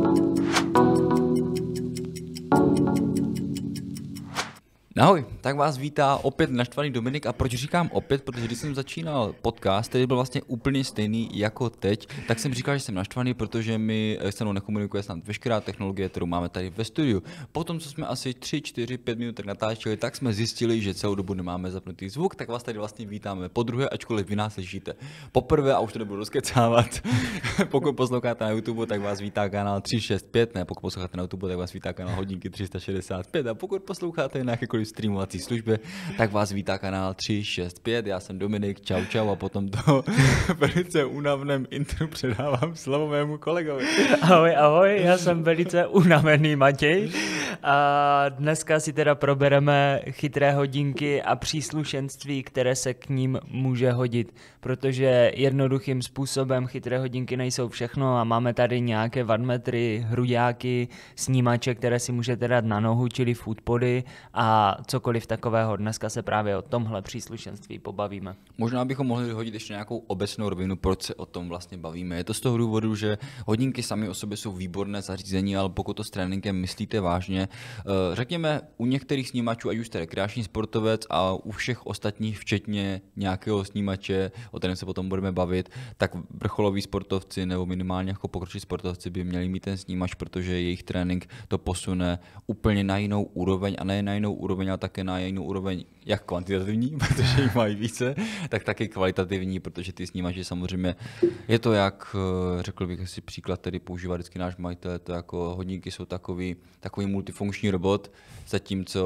Thank you. Ahoj, tak vás vítá opět naštvaný Dominik a proč říkám opět, protože když jsem začínal podcast, který byl vlastně úplně stejný jako teď, tak jsem říkal, že jsem naštvaný, protože mi eh, se mnou nekomunikuje snad veškerá technologie, kterou máme tady ve studiu. Potom, co jsme asi 3, 4, 5 minut natáčeli, tak jsme zjistili, že celou dobu nemáme zapnutý zvuk, tak vás tady vlastně vítáme po druhé, ačkoliv vy nás slyšíte poprvé a už to nebudu rozkecávat. pokud posloucháte na YouTube, tak vás vítá kanál 365, ne, pokud posloucháte na YouTube, tak vás vítá kanál hodinky 365 a pokud posloucháte na streamovací služby, tak vás vítá kanál 365. Já jsem Dominik, čau čau a potom to velice unavném intro předávám slovo mému kolegovi. Ahoj, ahoj, já jsem velice unavený Matěj a dneska si teda probereme chytré hodinky a příslušenství, které se k ním může hodit, protože jednoduchým způsobem chytré hodinky nejsou všechno a máme tady nějaké vadmetry, hruďáky, snímače, které si můžete dát na nohu, čili foodpody a cokoliv takového. Dneska se právě o tomhle příslušenství pobavíme. Možná bychom mohli hodit ještě nějakou obecnou rovinu, proč se o tom vlastně bavíme. Je to z toho důvodu, že hodinky sami o sobě jsou výborné zařízení, ale pokud to s tréninkem myslíte vážně, eh, řekněme, u některých snímačů, ať už jste rekreační sportovec a u všech ostatních, včetně nějakého snímače, o kterém se potom budeme bavit, tak vrcholoví sportovci nebo minimálně jako pokročilí sportovci by měli mít ten snímač, protože jejich trénink to posune úplně na jinou úroveň a ne na jinou úroveň, úroveň, také na jinou úroveň, jak kvantitativní, protože jich mají více, tak taky kvalitativní, protože ty snímáš, že samozřejmě je to jak, eh, řekl bych si příklad, který používá vždycky náš majitel, to jako hodníky jsou takový, takový multifunkční robot, zatímco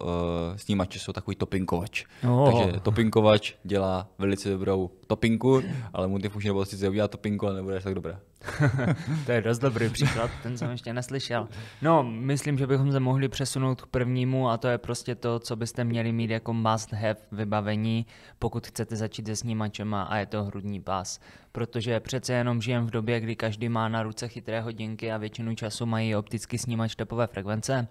uh, eh, snímače jsou takový topinkovač. Oh. Takže topinkovač dělá velice dobrou topinku, ale multifunkční robot sice udělá topinku, ale nebude tak dobrá. to je dost dobrý příklad, ten jsem ještě neslyšel. No, myslím, že bychom se mohli přesunout k prvnímu a to je prostě to, co byste měli mít jako must have vybavení, pokud chcete začít se snímačem a je to hrudní pás. Protože přece jenom žijem v době, kdy každý má na ruce chytré hodinky a většinu času mají optický snímač tepové frekvence.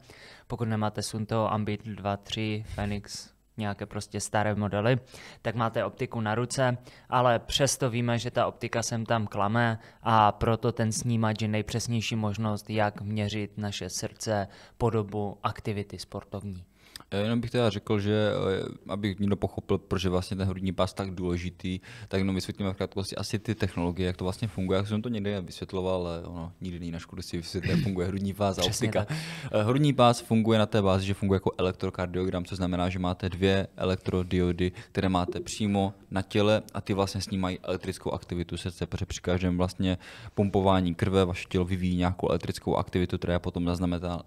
Pokud nemáte Sunto, Ambit 2, 3, Fenix, nějaké prostě staré modely, tak máte optiku na ruce, ale přesto víme, že ta optika sem tam klame a proto ten snímač je nejpřesnější možnost, jak měřit naše srdce podobu aktivity sportovní. Eh, jenom bych teda řekl, že eh, abych někdo pochopil, proč je vlastně ten hrudní pás tak důležitý, tak jenom vysvětlíme v krátkosti asi ty technologie, jak to vlastně funguje. Jak jsem to někde vysvětloval, ale ono nikdy není na škodu si vysvětlit, jak funguje hrudní pás a optika. Eh, hrudní pás funguje na té bázi, že funguje jako elektrokardiogram, což znamená, že máte dvě elektrodiody, které máte přímo na těle a ty vlastně snímají elektrickou aktivitu srdce, protože při každém vlastně pumpování krve vaše tělo vyvíjí nějakou elektrickou aktivitu, která je potom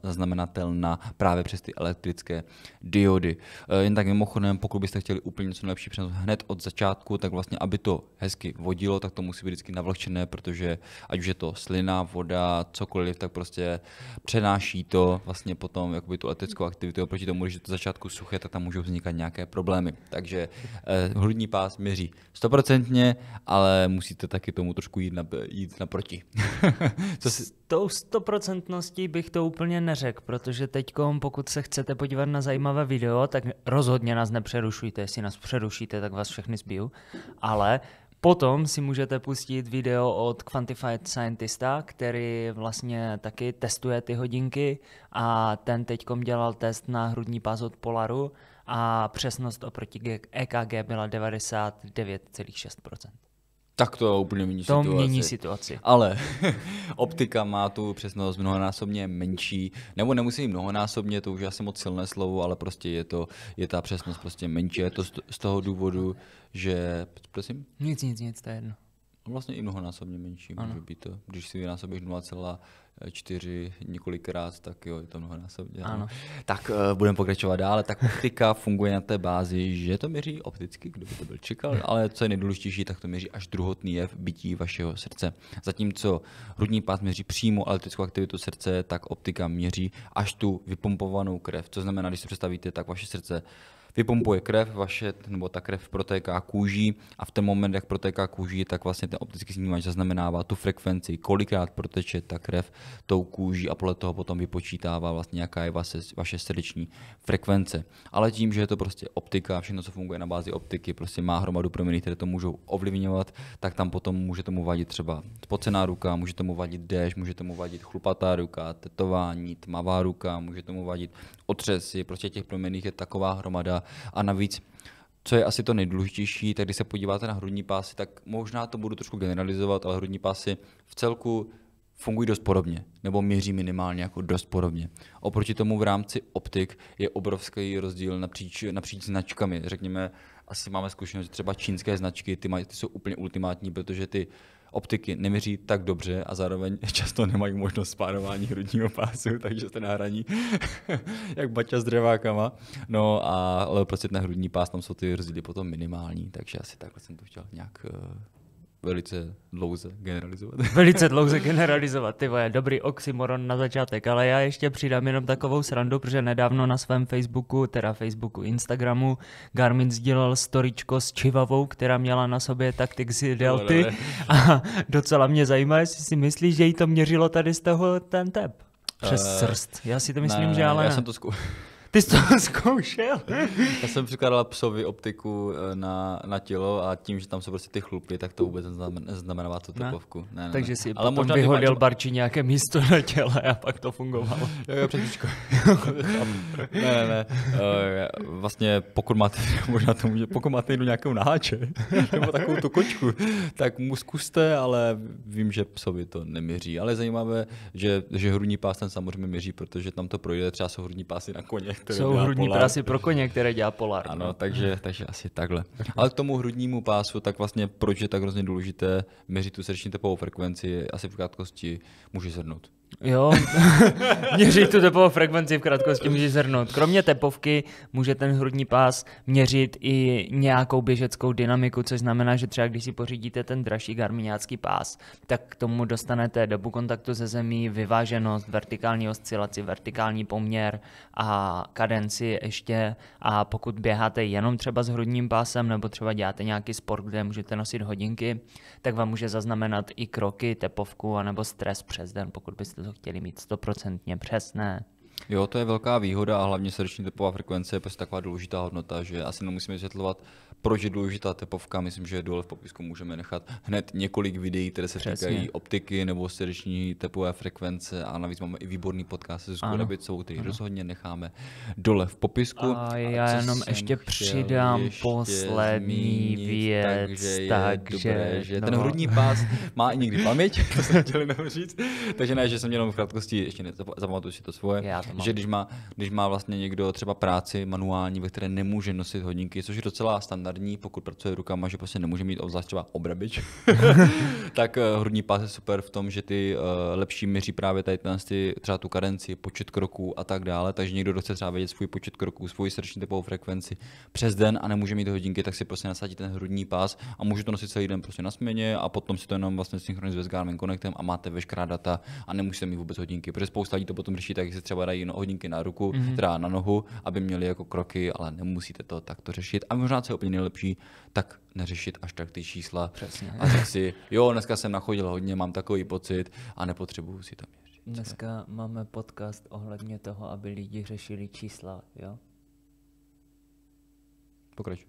zaznamenatelná právě přes ty elektrické diody. Eh, jen tak mimochodem, pokud byste chtěli úplně něco nejlepší přenos hned od začátku, tak vlastně, aby to hezky vodilo, tak to musí být vždycky navlhčené, protože ať už je to slina, voda, cokoliv, tak prostě přenáší to vlastně potom jakoby tu leteckou aktivitu. Oproti tomu, když je to začátku suché, tak tam můžou vznikat nějaké problémy. Takže eh, hrudní pás měří stoprocentně, ale musíte taky tomu trošku jít, na, jít naproti. Co si... S tou stoprocentností bych to úplně neřekl, protože teď, pokud se chcete podívat na zajímavé zajímavé video, tak rozhodně nás nepřerušujte. Jestli nás přerušíte, tak vás všechny zbiju. Ale Potom si můžete pustit video od Quantified Scientista, který vlastně taky testuje ty hodinky a ten teďkom dělal test na hrudní pás od Polaru a přesnost oproti EKG e byla 99,6% tak to úplně mění to situaci. To mění situaci. Ale optika má tu přesnost mnohonásobně menší, nebo nemusí mnohonásobně, to už je asi moc silné slovo, ale prostě je to, je ta přesnost prostě menší. Je to z toho důvodu, že... Prosím? Nic, nic, nic, to je jedno. Vlastně i mnohonásobně menší ano. může být to. Když si vynásobíš 0,4 několikrát, tak jo, je to mnohonásobně. Ano. Tak uh, budeme pokračovat dále. Tak optika funguje na té bázi, že to měří opticky, kdo by to byl čekal, ale co je nejdůležitější, tak to měří až druhotný jev bytí vašeho srdce. Zatímco hrudní pás měří přímo elektrickou aktivitu srdce, tak optika měří až tu vypumpovanou krev. To znamená, když si představíte, tak vaše srdce vypumpuje krev, vaše, nebo ta krev protéká kůží a v ten moment, jak protéká kůží, tak vlastně ten optický snímač zaznamenává tu frekvenci, kolikrát proteče ta krev tou kůží a podle toho potom vypočítává vlastně, jaká je vaše, vaše srdeční frekvence. Ale tím, že je to prostě optika, všechno, co funguje na bázi optiky, prostě má hromadu proměny, které to můžou ovlivňovat, tak tam potom může tomu vadit třeba spocená ruka, může tomu vadit déš, může tomu vadit chlupatá ruka, tetování, tmavá ruka, může tomu vadit otřesy, prostě těch proměných je taková hromada, a navíc co je asi to nejdůležitější, tak když se podíváte na hrudní pásy, tak možná to budu trošku generalizovat, ale hrudní pásy v celku fungují dost podobně, nebo měří minimálně jako dost podobně. Oproti tomu v rámci optik je obrovský rozdíl napříč, napříč značkami. Řekněme, asi máme zkušenost, že třeba čínské značky, ty, mají, ty jsou úplně ultimátní, protože ty optiky neměří tak dobře a zároveň často nemají možnost spárování hrudního pásu, takže jste na hraní jak baťa s dřevákama. No a ale prostě na hrudní pás tam jsou ty rozdíly potom minimální, takže asi takhle jsem to chtěl nějak eh, velice dlouze generalizovat. Velice dlouze generalizovat, ty je dobrý oxymoron na začátek, ale já ještě přidám jenom takovou srandu, protože nedávno na svém Facebooku, teda Facebooku, Instagramu, Garmin sdílel storičko s čivavou, která měla na sobě z delty a docela mě zajímá, jestli si myslíš, že jí to měřilo tady z toho ten tep. Přes eh, srst. Já si to myslím, ne, že ale... Já jsem to zku... Ty jsi to zkoušel? Já jsem přikládala psovi optiku e, na, na tělo a tím, že tam jsou prostě ty chlupy, tak to vůbec neznamená tu no. tepovku. Ne, ne, Takže ne. si Ale potom vyhodil máš... Barči nějaké místo na těle a pak to fungovalo. jo, jo, přetičko. ne, ne, ne. E, vlastně pokud máte, možná to může, pokud máte jednu nějakou náče, nebo takovou tu kočku, tak mu zkuste, ale vím, že psovi to neměří. Ale je zajímavé, že, že hrudní pás ten samozřejmě měří, protože tam to projde, třeba jsou hrudní pásy na koně, které Jsou dělá hrudní Polar. prasy pro koně, které dělá Polar. Ano, no. takže, takže asi takhle. Ale k tomu hrudnímu pásu, tak vlastně proč je tak hrozně důležité měřit tu srdeční tepovou frekvenci, asi v krátkosti může zhrnout. Jo, měřit tu tepovou frekvenci v krátkosti může zhrnout. Kromě tepovky může ten hrudní pás měřit i nějakou běžeckou dynamiku, což znamená, že třeba když si pořídíte ten dražší garmiňácký pás, tak k tomu dostanete dobu kontaktu ze zemí, vyváženost, vertikální oscilaci, vertikální poměr a kadenci ještě. A pokud běháte jenom třeba s hrudním pásem nebo třeba děláte nějaký sport, kde můžete nosit hodinky, tak vám může zaznamenat i kroky, tepovku anebo stres přes den, pokud byste to chtěli mít stoprocentně přesné. Jo, to je velká výhoda a hlavně srdeční tepová frekvence je prostě taková důležitá hodnota, že asi nemusíme vysvětlovat, proč je důležitá tepovka, myslím, že dole v popisku můžeme nechat hned několik videí, které se Přesně. týkají optiky nebo srdeční tepové frekvence a navíc máme i výborný podcast se Zuzkou Rabicou, který ano. rozhodně necháme dole v popisku. A, a já jenom ještě přidám ještě poslední zmínit, věc, takže, takže dobré, že no. ten hrudní pás má i někdy paměť, to jsem chtěl jenom říct, takže ne, že jsem jenom v krátkosti, ještě nezapamatuji si to svoje, já to že když má, když má vlastně někdo třeba práci manuální, ve které nemůže nosit hodinky, což je docela standard standardní, pokud pracuje rukama, že prostě nemůže mít obzvlášť třeba obrabič, tak eh, hrudní pás je super v tom, že ty eh, lepší měří právě tady ty, třeba tu kadenci, počet kroků a tak dále, takže někdo, chce třeba vědět svůj počet kroků, svůj srdeční typovou frekvenci přes den a nemůže mít hodinky, tak si prostě nasadí ten hrudní pás a může to nosit celý den prostě na směně a potom si to jenom vlastně synchronizuje s Garmin Connectem a máte veškerá data a nemusíte mít vůbec hodinky, protože spousta lidí to potom řeší tak, že si třeba dají no, hodinky na ruku, mm-hmm. teda na nohu, aby měli jako kroky, ale nemusíte to takto řešit a možná se úplně je lepší, tak neřešit až tak ty čísla. Přesně. A tak si, jo, dneska jsem nachodil hodně, mám takový pocit a nepotřebuju si to měřit. Dneska máme podcast ohledně toho, aby lidi řešili čísla, jo? Pokračuj.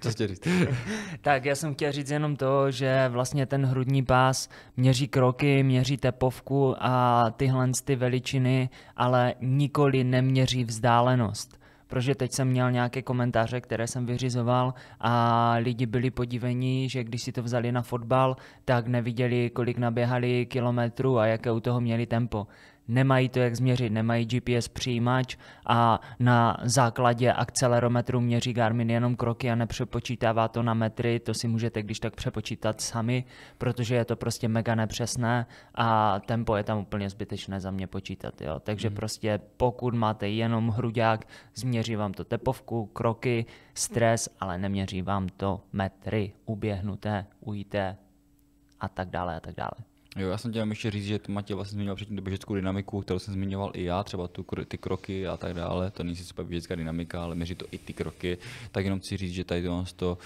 Co jsi říct? tak já jsem chtěl říct jenom to, že vlastně ten hrudní pás měří kroky, měří tepovku a tyhle ty veličiny, ale nikoli neměří vzdálenost protože teď jsem měl nějaké komentáře, které jsem vyřizoval a lidi byli podivení, že když si to vzali na fotbal, tak neviděli, kolik naběhali kilometrů a jaké u toho měli tempo nemají to jak změřit, nemají GPS přijímač a na základě akcelerometru měří Garmin jenom kroky a nepřepočítává to na metry, to si můžete když tak přepočítat sami, protože je to prostě mega nepřesné a tempo je tam úplně zbytečné za mě počítat. Jo. Takže hmm. prostě pokud máte jenom hruďák, změří vám to tepovku, kroky, stres, ale neměří vám to metry, uběhnuté, ujité a tak dále a tak dále. Jo, já jsem chtěl ještě říct, že Matěj vlastně zmínil předtím běžeckou dynamiku, kterou jsem zmiňoval i já, třeba tu, ty kroky a tak dále. To není sice běžecká dynamika, ale měří to i ty kroky. Tak jenom chci říct, že tady to, to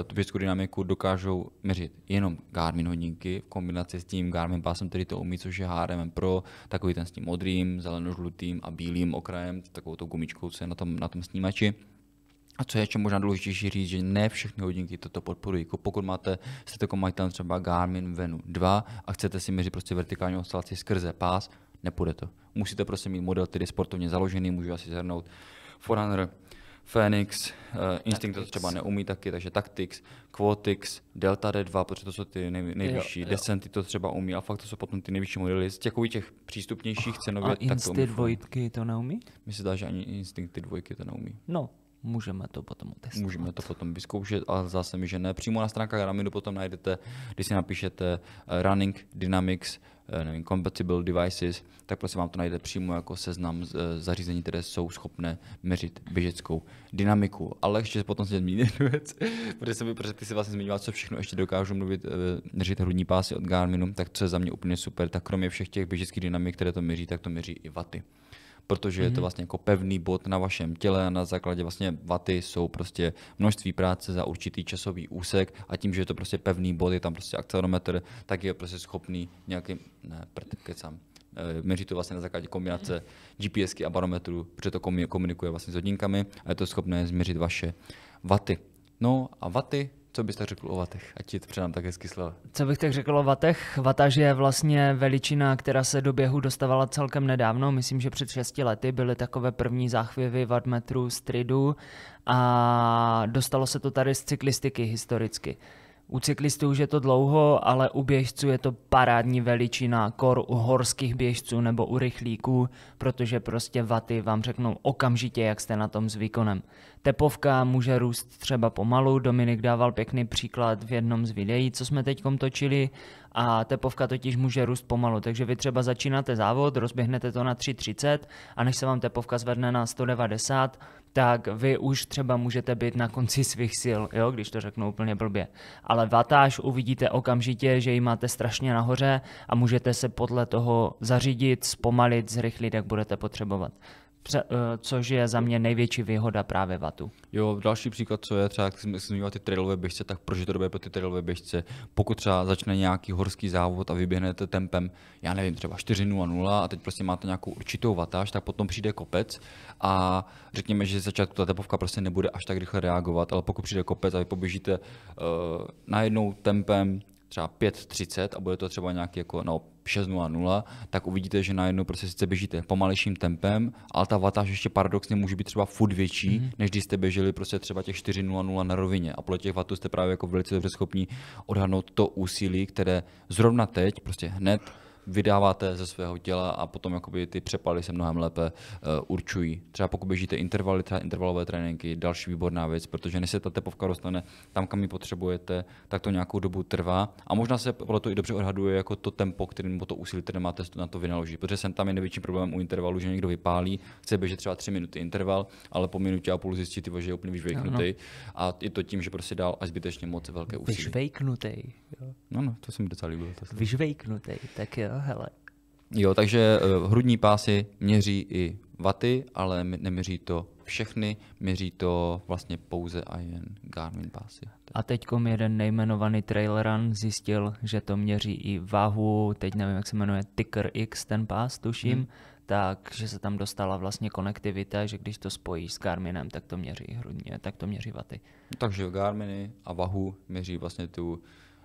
eh, tu běžeckou dynamiku dokážou měřit jenom Garmin hodinky v kombinaci s tím Garmin pásem, který to umí, což je HRM Pro, takový ten s tím modrým, zeleno-žlutým a bílým okrajem, takovou tou gumičkou, co je na tom, na tom snímači. A co je ještě možná důležitější říct, že ne všechny hodinky toto podporují. Jako pokud máte, jste jako majitel třeba Garmin Venu 2 a chcete si měřit prostě vertikální oscilaci skrze pás, nepůjde to. Musíte prostě mít model, který je sportovně založený, můžu asi zhrnout Forerunner, Phoenix, uh, eh, Instinct to třeba neumí taky, takže Tactics, Quotix, Delta D2, protože to jsou ty nej, nejvyšší, jo, jo. Descenty to třeba umí a fakt to jsou potom ty nejvyšší modely z těch, těch přístupnějších cenově. a Instinct dvojky to neumí? Myslím, že ani Instinct ty dvojky to neumí. No, Můžeme to potom otestovat. Můžeme to potom vyzkoušet a zase mi, že ne. Přímo na stránkách Garminu potom najdete, když si napíšete eh, Running Dynamics eh, nevím, compatible devices, tak prostě vám to najde přímo jako seznam eh, zařízení, které jsou schopné měřit běžeckou dynamiku. Ale ještě potom se jednu věc, protože jsem protože ty si vlastně zmiňoval, co všechno ještě dokážu mluvit, měřit hrudní pásy od Garminu, tak co je za mě úplně super, tak kromě všech těch běžeckých dynamik, které to měří, tak to měří i vaty protože mm-hmm. je to mhm. vlastně jako pevný bod na vašem těle a na základě vlastně vaty jsou prostě množství práce za určitý časový úsek a tím, že je to prostě pevný bod, je tam prostě akcelerometr, tak je prostě schopný nějakým, ne, prd, kecám, eh, měří to vlastně na základě kombinace GPSky a barometru, protože to komunikuje vlastně s hodinkami a je to schopné změřit vaše vaty. No a vaty co bys tak řekl o vatech? Ať ti to předám tak hezky slova. Co bych tak řekl o vatech? Vataž je vlastně veličina, která se do běhu dostavala celkem nedávno. Myslím, že před 6 lety byly takové první záchvěvy vatmetru stridu a dostalo se to tady z cyklistiky historicky. U cyklistů už je to dlouho, ale u běžců je to parádní veličina, kor u horských běžců nebo u rychlíků, protože prostě vaty vám řeknou okamžitě, jak jste na tom s výkonem. Tepovka může růst třeba pomalu, Dominik dával pěkný příklad v jednom z videí, co jsme teď točili, a tepovka totiž může růst pomalu, takže vy třeba začínáte závod, rozběhnete to na 3.30 a než se vám tepovka zvedne na 190, tak vy už třeba můžete být na konci svých sil, jo, když to řeknu úplně blbě. Ale vatáž uvidíte okamžitě, že ji máte strašně nahoře a můžete se podle toho zařídit, zpomalit, zrychlit, jak budete potřebovat. Eh, což je za mě největší výhoda právě VATu. Jo, další příklad, co je třeba, jak jsem zmiňoval ty trailové běžce, tak proč je to dobré pro ty trailové běžce? Pokud třeba začne nějaký horský závod a vyběhnete tempem, já nevím, třeba 4.00 a teď prostě máte nějakou určitou vataž, tak potom přijde kopec a řekněme, že začátku ta tepovka prostě nebude až tak rychle reagovat, ale pokud přijde kopec a vy poběžíte uh, najednou tempem třeba 5.30 a bude to třeba nějaký jako, no, 6.00, tak uvidíte, že najednou prostě sice běžíte pomalejším tempem, ale ta vatáž ještě paradoxně může být třeba furt větší, mm. než když jste běželi prostě třeba těch 4.00 na rovině. A podle těch vatů jste právě jako velice dobře schopni odhadnout to úsilí, které zrovna teď, prostě hned vydáváte ze svého těla a potom jakoby ty přepaly se mnohem lépe uh, určují. Třeba pokud běžíte intervaly, třeba intervalové tréninky, další výborná věc, protože než se ta tepovka dostane tam, kam ji potřebujete, tak to nějakou dobu trvá a možná se to i dobře odhaduje jako to tempo, kterým nebo to úsilí, které máte na to vynaložit, protože jsem tam je největší problém u intervalu, že někdo vypálí, chce běžet třeba tři minuty interval, ale po minutě a půl zjistí, že je úplně vyžvejknutý a je to tím, že prostě dál až zbytečně moc velké úsilí. Vyžvejknutý. No, no, to se mi docela líbilo. Vyžvejknutý, tak jo hele. Jo, takže eh, hrudní pásy měří i vaty, ale neměří to všechny, měří to vlastně pouze a jen Garmin pásy. A teďkom jeden nejmenovaný trailerun zjistil, že to měří i váhu, teď nevím, jak se jmenuje, Ticker X, ten pás, tuším, hmm. tak, že se tam dostala vlastně konektivita, že když to spojíš s Garminem, tak to měří hrudně, tak to měří vaty. Takže Garminy a vahu měří vlastně tu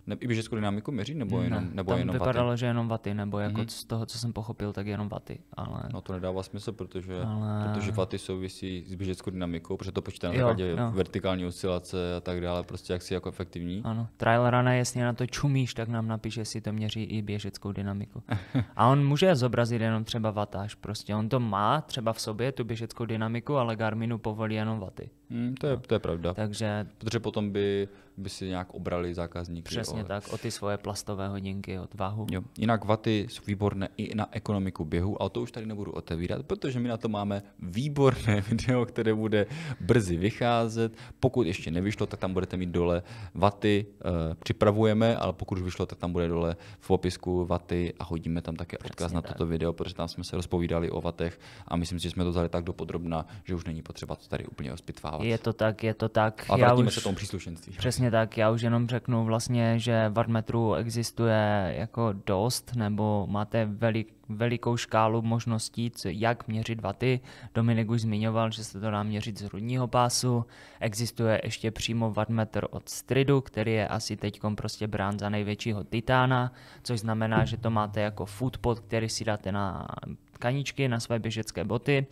ne, I běžeckou dynamiku měří? Nebo ne, jenom, nebo tam jenom vypadalo, vaty? že jenom vaty, nebo jako mm-hmm. z toho, co jsem pochopil, tak jenom vaty. Ale... No to nedává smysl, protože, ale... protože vaty souvisí s běžeckou dynamikou, protože to počítá na základě vertikální oscilace a tak dále, prostě jak si jako efektivní. Ano, trail rana, jestli na to čumíš, tak nám napíše, jestli to měří i běžeckou dynamiku. a on může zobrazit jenom třeba vatáž, prostě on to má třeba v sobě tu běžeckou dynamiku, ale Garminu povolí jenom vaty. Hmm, to, je, no. to je pravda. Takže, Protože potom by, by si nějak obrali zákazníky. Přesně o, tak, o ty svoje plastové hodinky od váhu. Jo. Jinak vaty jsou výborné i na ekonomiku běhu, ale to už tady nebudu otevírat, protože my na to máme výborné video, které bude brzy vycházet. Pokud ještě nevyšlo, tak tam budete mít dole vaty, e, připravujeme, ale pokud už vyšlo, tak tam bude dole v popisku vaty a hodíme tam také Přesně odkaz tak. na toto video, protože tam jsme se rozpovídali o vatech a myslím si, že jsme to vzali tak dopodrobna, že už není potřeba to tady úplně rozpitvávat stát. Je to tak, je to tak. A vrátíme já už, se tomu příslušenství. Přesně tak, já už jenom řeknu vlastně, že Varmetru existuje jako dost, nebo máte velik, velikou škálu možností, jak měřit vaty. Dominik už zmiňoval, že se to dá měřit z hrudního pásu. Existuje ještě přímo wattmeter od Stridu, který je asi teď prostě brán za největšího titána, což znamená, že to máte jako footpod, který si dáte na kaničky na své běžecké boty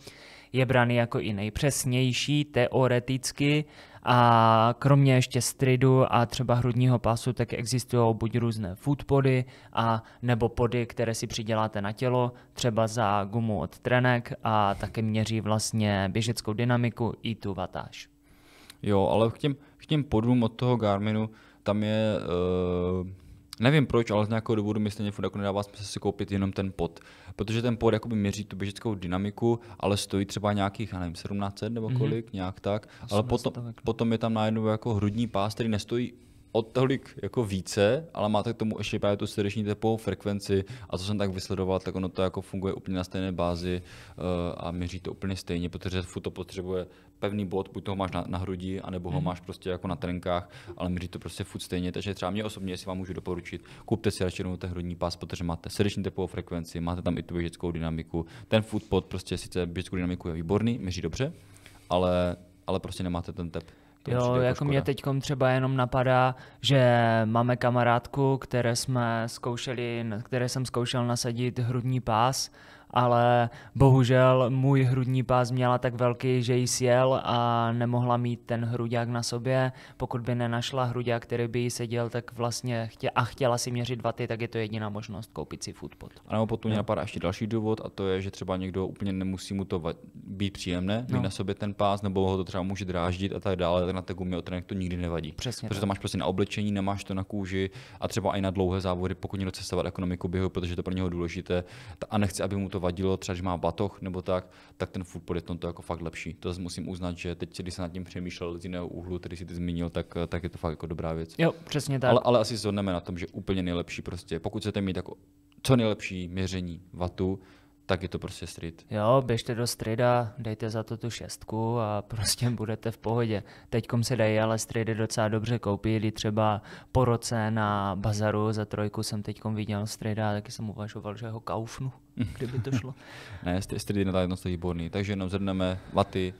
je brány jako i nejpřesnější teoreticky, a kromě ještě stridu a třeba hrudního pásu, tak existují buď různé foodpody a nebo pody, které si přiděláte na tělo, třeba za gumu od trenek a také měří vlastně běžeckou dynamiku i tu vatáž. Jo, ale k těm, k těm podům od toho Garminu, tam je uh Nevím proč, ale z nějakého důvodu mi stejně jako nedává smysl si koupit jenom ten pod, protože ten pod jakoby měří tu běžeckou dynamiku, ale stojí třeba nějakých, já nevím, 1700 nebo mhm. kolik, mm-hmm. nějak tak, ale potom, potom je tam najednou jako hrudní pás, který nestojí o tolik jako více, ale máte k tomu ještě právě tu srdeční tepovou frekvenci a co jsem tak vysledoval, tak ono to jako funguje úplně na stejné bázi eh, a měří to úplně stejně, protože furt to potřebuje pevný bod, buď toho máš na, na hrudi, anebo hmm. ho mhm. máš prostě jako na trenkách, ale měří to prostě furt stejně, takže třeba mě osobně, jestli vám můžu doporučit, kupte si radši ten hrudní pás, protože máte srdeční tepovou frekvenci, máte tam i tu běžeckou dynamiku. Ten footpod prostě sice běžeckou dynamiku je výborný, měří dobře, ale ale prostě nemáte ten tep. To jo, jako škoda. mě teď třeba jenom napadá, že máme kamarádku, které jsme zkoušeli, které jsem zkoušel nasadit hrudní pás ale bohužel můj hrudní pás měla tak velký, že jí sjel a nemohla mít ten hruďák na sobě. Pokud by nenašla hruďák, který by jí seděl, tak vlastně chtě, a chtěla si měřit vaty, tak je to jediná možnost koupit si foodpod. A nebo potom mě napadá ještě další důvod a to je, že třeba někdo úplně nemusí mu to být příjemné, mít no. na sobě ten pás, nebo ho to třeba může dráždit a tak dále, tak na té gumě otrenek to nikdy nevadí. Přesně protože tak. to máš prostě na oblečení, nemáš to na kůži a třeba i na dlouhé závody, pokud někdo cestovat ekonomiku běhu, protože to pro něho důležité a nechci, aby mu to vadilo, třeba že má batoh nebo tak, tak ten football je tomto jako fakt lepší. To zase musím uznat, že teď, když jsem nad tím přemýšlel z jiného úhlu, který si ty zmínil, tak, tak je to fakt jako dobrá věc. Jo, přesně tak. Ale, ale asi zhodneme na tom, že úplně nejlepší prostě, pokud chcete mít jako co nejlepší měření vatu, tak je to prostě street. Jo, běžte do strida, dejte za to tu šestku a prostě budete v pohodě. Teďkom se dají ale stridy docela dobře koupit, kdy třeba po roce na bazaru za trojku jsem teďkom viděl strida taky jsem uvažoval, že ho kaufnu, kdyby to šlo. ne, stridy na jedno výborný, takže jenom zhrneme vaty,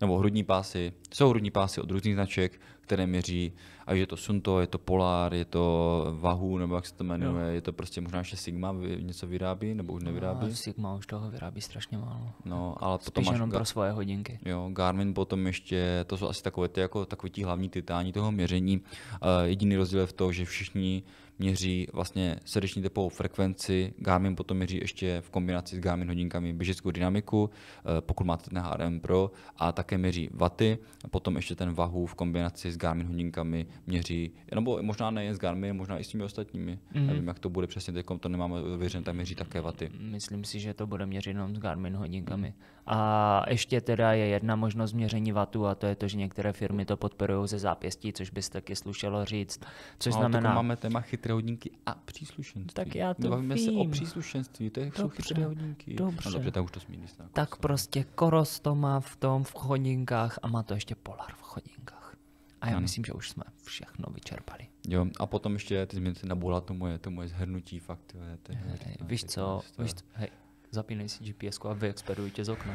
nebo hrudní pásy. Jsou hrudní pásy od různých značek, které měří, a je to Sunto, je to Polar, je to Vahu, nebo jak se to jmenuje, jo. je to prostě možná ještě Sigma něco vyrábí, nebo už nevyrábí? No, Sigma už toho vyrábí strašně málo. No, ale Spíš potom jenom Gar- pro svoje hodinky. Jo, Garmin potom ještě, to jsou asi takové ty, jako takový ti hlavní titáni toho měření. Uh, jediný rozdíl je v tom, že všichni měří vlastně srdeční tepovou frekvenci, Garmin potom měří ještě v kombinaci s Garmin hodinkami běžeckou dynamiku, eh, pokud máte ten HRM Pro, a také měří vaty, potom ještě ten vahu v kombinaci s Garmin hodinkami měří, nebo možná nejen s Garmin, možná i s těmi ostatními. mm Nevím, jak to bude přesně teď, to nemáme ověřené, tak měří také vaty. Myslím si, že to bude měřit jenom s Garmin hodinkami. Mhm. A ještě teda je jedna možnost měření vatu a to je to, že některé firmy to podporují ze zápěstí, což by se taky slušelo říct. Což no, znamená... máme téma chytré hodinky a příslušenství. Tak já to Bavíme vím. se o příslušenství, to je dobře, jsou chytré hodinky. No, dobře. No, dobře, tak už to zmíní. Tak prostě Koros to má v tom v hodinkách a má to ještě Polar v hodinkách. A já ano. myslím, že už jsme všechno vyčerpali. Jo, a potom ještě ty změny na bola, to moje, to moje zhrnutí fakt. To je, to je, hej, víš co, víš, hej, zapínej si GPS a vyexpeduj tě z okna.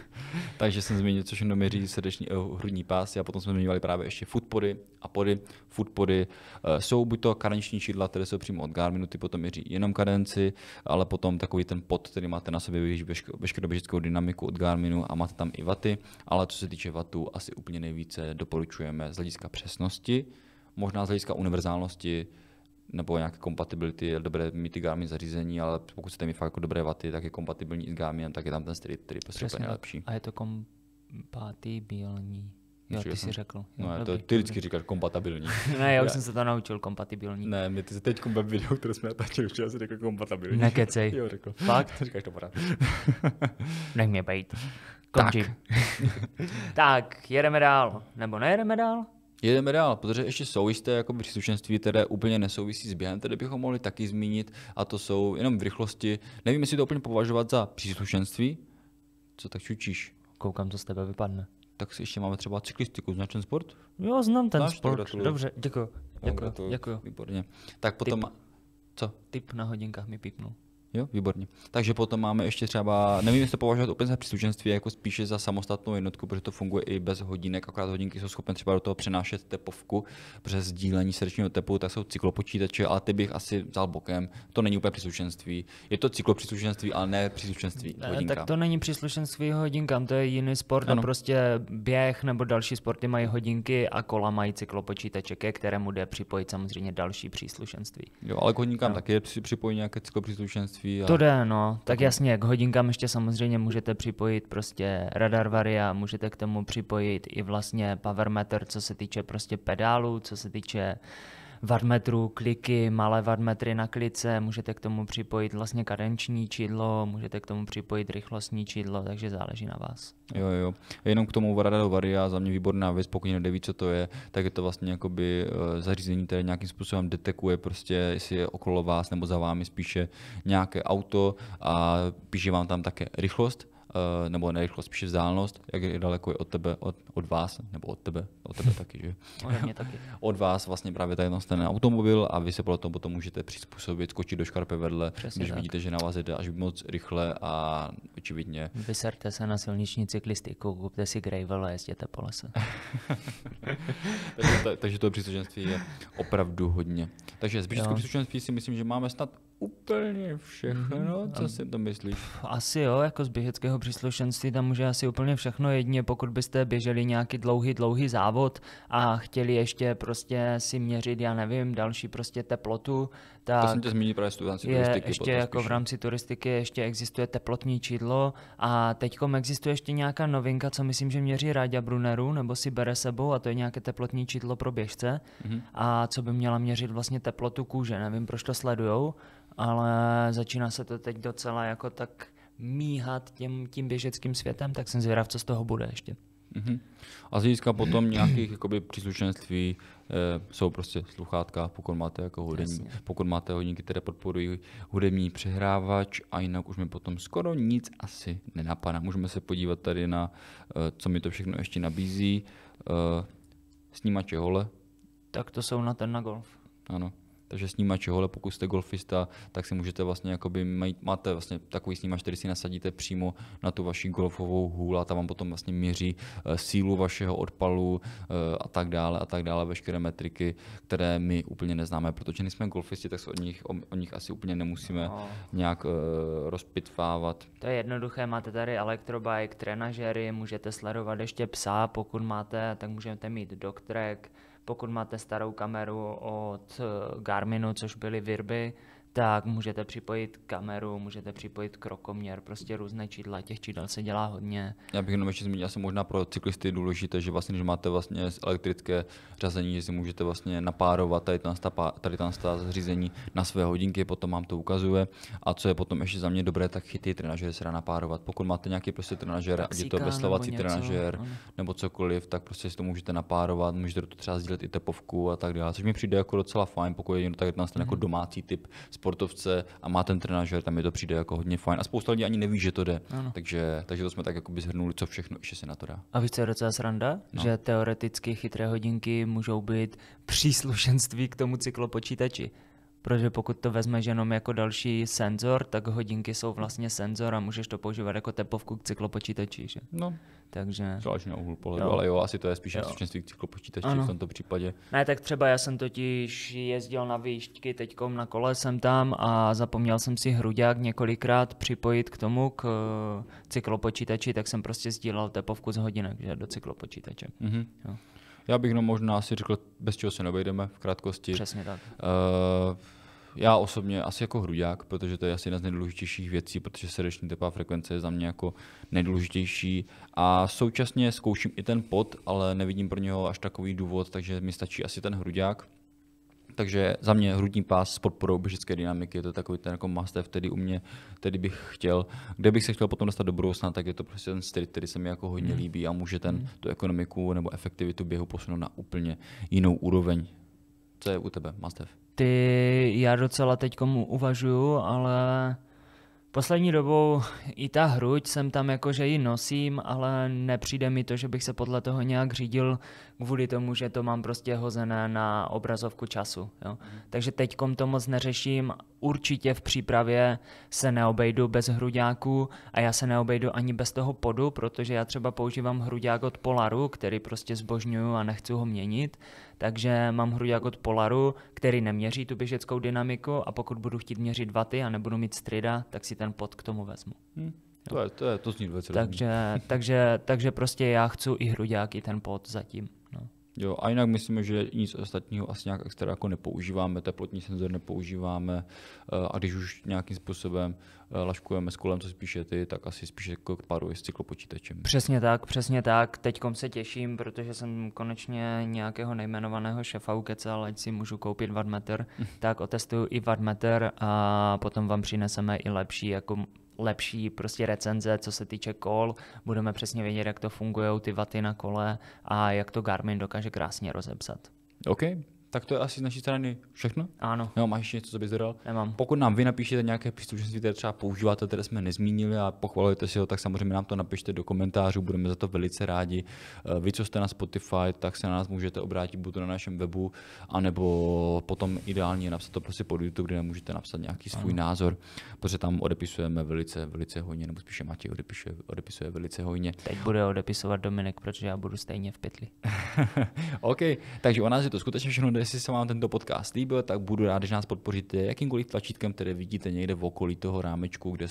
Takže jsem zmínil, což jenom měří srdeční uh, hrudní pás a potom jsme zmiňovali právě ještě footpody a pody. footpody uh, eh, jsou buď to karenční čidla, které jsou přímo od Garminu, ty potom měří jenom kadenci, ale potom takový ten pod, který máte na sobě, vidíš veškerou běžickou dynamiku od Garminu a máte tam i vaty, ale co se týče vatů, asi úplně nejvíce doporučujeme z hlediska přesnosti, možná z hlediska univerzálnosti, nebo nějaké kompatibility, je dobré mít ty Garmin zařízení, ale pokud chcete mít fakt jako dobré vaty, tak je kompatibilní s Garmin, tak je tam ten Street který prostě je lepší. A je to kompatibilní. Jo, ty jsi řekl. no, dobrý, to, ty vždycky říkáš kompatibilní. ne, já už jsem se to naučil, kompatibilní. Ne, my ty teď ve videu, které jsme natáčeli, už jsem řekl kompatibilní. Nekecej. Jo, řekl. Fakt? říkáš to pořád. Nech mě bejt. Tak. tak, jedeme dál. Nebo nejedeme dál? jedeme dál, protože ještě jsou jisté jakoby, příslušenství, které úplně nesouvisí s během, které bychom mohli taky zmínit, a to jsou jenom v rychlosti. Nevím, jestli to úplně považovat za příslušenství. Co tak čučíš? Koukám, co z tebe vypadne. Tak si ještě máme třeba cyklistiku, znáš ten sport? Jo, znám ten Znáš, sport. Dobře, děkuji. Děkuji, děkuji. Výborně. Tak potom... Typ. Co? Typ na hodinkách mi pípnul. Jo, výborně. Takže potom máme ještě třeba, nevím, jestli to považovat úplně za příslušenství, jako spíše za samostatnou jednotku, protože to funguje i bez hodinek, akorát hodinky jsou schopné třeba do toho přenášet tepovku přes sdílení srdečního tepu, tak jsou cyklopočítače, ale ty bych asi vzal bokem. To není úplně příslušenství. Je to cyklopříslušenství, ale ne příslušenství. Ne, hodinka. tak to není příslušenství hodinkám, to je jiný sport, ano. prostě běh nebo další sporty mají hodinky a kola mají cyklopočítače, ke kterému jde připojit samozřejmě další příslušenství. Jo, ale k hodinkám no. taky je připojit nějaké cyklopříslušenství školství. A... To jde, no. Tak jasně, k hodinkám ještě samozřejmě můžete připojit prostě radar varia, můžete k tomu připojit i vlastně powermeter, co se týče prostě pedálu, co se týče uh, varmetru, kliky, malé vadmetry na klice, můžete k tomu připojit vlastně kadenční čidlo, můžete k tomu připojit rychlostní čidlo, takže záleží na vás. Jo, jo. Jenom k tomu do Varia, za mě výborná věc, pokud někdo neví, co to je, tak je to vlastně jakoby eh, zařízení, které nějakým způsobem detekuje prostě, jestli je okolo vás nebo za vámi spíše nějaké auto a píše vám tam také rychlost, Eh, nebo rychlost, spíše vzdálenost, jak je daleko je od tebe, od, od vás, nebo od tebe, od tebe taky, že? Od taky. Od vás vlastně právě tady ten automobil a vy se potom, potom můžete přizpůsobit, skočit do škarpy vedle, Přesně když tak. vidíte, že na vás jde až moc rychle a očividně. Vyserte se na silniční cyklistiku, kupte si gravel a jezděte po lese. takže, to, takže to příslušenství je opravdu hodně. Takže zbytečné příslušenství si myslím, že máme snad úplně všechno? Mhm. No, co si to myslíš? Asi jo, jako z běžeckého příslušenství tam může asi úplně všechno jedině, pokud byste běželi nějaký dlouhý, dlouhý závod a chtěli ještě prostě si měřit, já nevím, další prostě teplotu tak to jsem tě zmínil právě v rámci je turistiky. Ještě jako v rámci no. turistiky ještě existuje teplotní čidlo a teďkom existuje ještě nějaká novinka, co myslím, že měří Ráďa Bruneru, nebo si bere sebou a to je nějaké teplotní čidlo pro běžce mm-hmm. a co by měla měřit vlastně teplotu kůže. Nevím, proč to sledujou, ale začíná se to teď docela jako tak míhat těm, tím běžeckým světem, tak jsem zvědav, co z toho bude ještě. Mm-hmm. A z hlediska potom nějakých jakoby, příslušenství e, jsou prostě sluchátka, pokud máte, jako hudební, Jasně. pokud máte hodinky, které podporují hudební přehrávač a jinak už mi potom skoro nic asi nenapadá. Můžeme se podívat tady na, e, co mi to všechno ještě nabízí. E, snímače hole. Tak to jsou na ten na golf. Ano takže snímač jo, ale pokud jste golfista, tak si můžete vlastně, jakoby, mít, máte vlastně takový snímač, který si nasadíte přímo na tu vaši golfovou hůl a tam vám potom vlastně měří eh, sílu vašeho odpalu eh, a tak dále a tak dále, veškeré metriky, které my úplně neznáme, protože nejsme golfisti, tak se o nich, o, o nich asi úplně nemusíme no. nějak uh, rozpitvávat. To je jednoduché, máte tady elektrobike, trenažery, můžete sledovat ještě psa, pokud máte, tak můžete mít dogtrack, pokud máte starou kameru od Garminu, což byly Virby, tak můžete připojit kameru, můžete připojit krokoměr, prostě různé čidla, těch čidel se dělá hodně. Já bych jenom ještě zmínil, asi možná pro cyklisty důležité, že vlastně, když máte vlastně elektrické řazení, že si můžete vlastně napárovat tady ta, tady ta zařízení na své hodinky, potom vám to ukazuje. A co je potom ještě za mě dobré, tak chytý trenažer se dá napárovat. Pokud máte nějaký prostě trenažer, ať je to veslovací nebo trenažer ano. nebo cokoliv, tak prostě si to můžete napárovat, můžete to třeba sdílet i tepovku a tak dále, což mi přijde jako docela fajn, pokud je tak to mm-hmm. jako mhm. domácí typ sportovce a má ten trenážer, tam je to přijde jako hodně fajn. A spousta lidí ani neví, že to jde. Ano. Takže, takže to jsme tak jakoby zhrnuli, co všechno ještě se na to dá. A víš, co je docela sranda? No. Že teoreticky chytré hodinky můžou být příslušenství k tomu cyklopočítači protože pokud to vezmeš jenom jako další senzor, tak hodinky jsou vlastně senzor a můžeš to používat jako tepovku k cyklopočítači. Že? No, takže... Záleží na úhlu pohledu, jo. ale jo, asi to je spíše k cyklopočítači v tomto případě. Ne, tak třeba já jsem totiž jezdil na výšťky teďkom na kole jsem tam a zapomněl jsem si hruďák několikrát připojit k tomu, k eh, cyklopočítači, tak jsem prostě sdílel tepovku z hodinek že, do cyklopočítače. Mm-hmm. Jo. Já bych no možná asi řekl, bez čeho se nebejdeme v krátkosti. Přesně tak. Uh, já osobně asi jako hruďák, protože to je asi jedna z nejdůležitějších věcí, protože srdeční tepová frekvence je za mě jako nejdůležitější. A současně zkouším i ten pot, ale nevidím pro něho až takový důvod, takže mi stačí asi ten hruďák. Takže za mě hrudní pás s podporou běžické dynamiky, je to takový ten jako must have, který u mě tedy bych chtěl. Kde bych se chtěl potom dostat do budoucna, tak je to prostě ten street, který se mi jako hodně hmm. líbí a může ten, hmm. tu ekonomiku nebo efektivitu běhu posunout na úplně jinou úroveň. Co je u tebe must have? ty já docela teď komu uvažuju, ale poslední dobou i ta hruď jsem tam jakože ji nosím, ale nepřijde mi to, že bych se podle toho nějak řídil kvůli tomu, že to mám prostě hozené na obrazovku času. Jo. Mhm. Takže teďkom to moc neřeším. Určitě v přípravě se neobejdu bez hruďáků a já se neobejdu ani bez toho podu, protože já třeba používám hruďák od Polaru, který prostě zbožňuju a nechci ho měnit takže mám hruďák od Polaru, který neměří tu běžeckou dynamiku a pokud budu chtít měřit vaty a nebudu mít strida, tak si ten pot k tomu vezmu. Hmm. To, je, to, je, to zní takže, takže, takže prostě já chci i hruďák, i ten pot zatím. Jo, a jinak myslíme, že nic ostatního asi nějak extra jako nepoužíváme, teplotní senzor nepoužíváme eh, a když už nějakým způsobem eh, laškujeme s kolem, co spíše ty, tak asi spíše jako paru s cyklopočítačem. Přesně tak, přesně tak. Teďkom se těším, protože jsem konečně nějakého nejmenovaného šefa ale ať si můžu koupit wattmeter, tak otestuju i wattmeter a potom vám přineseme i lepší jako lepší prostě recenze, co se týče kol, budeme přesně vědět, jak to fungují ty vaty na kole a jak to Garmin dokáže krásně rozepsat. OK, tak to je asi z naší strany všechno? Ano. Jo, máš ještě něco, co bys dodal? Nemám. Pokud nám vy napíšete nějaké příslušenství, které třeba používáte, které jsme nezmínili a pochvalujete si ho, tak samozřejmě nám to napište do komentářů, budeme za to velice rádi. Eh, vy, co jste na Spotify, tak se na nás můžete obrátit buď na našem webu, anebo potom ideálně napsat to prostě pod YouTube, kde můžete napsat nějaký svůj ano. názor, protože tam odepisujeme velice, velice hojně, nebo spíše Matěj odepisuje, odepisuje velice hojně. Teď bude odepisovat Dominik, protože já budu stejně v pytli. OK, takže o nás je to skutečně všechno jestli se vám tento podcast líbil, tak budu rád, když nás podpoříte jakýmkoliv tlačítkem, které vidíte někde v okolí toho rámečku, kde,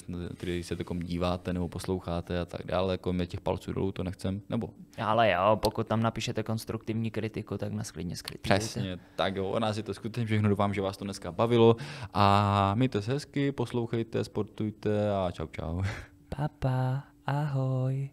se takom díváte nebo posloucháte a tak dále. Jako mě těch palců dolů to nechcem, nebo? Ale jo, pokud tam napíšete konstruktivní kritiku, tak nás klidně skritizujte. Přesně, tak jo, o nás je to skutečně všechno. Doufám, že vás to dneska bavilo a mějte se hezky, poslouchejte, sportujte a čau čau. Papa, ahoj.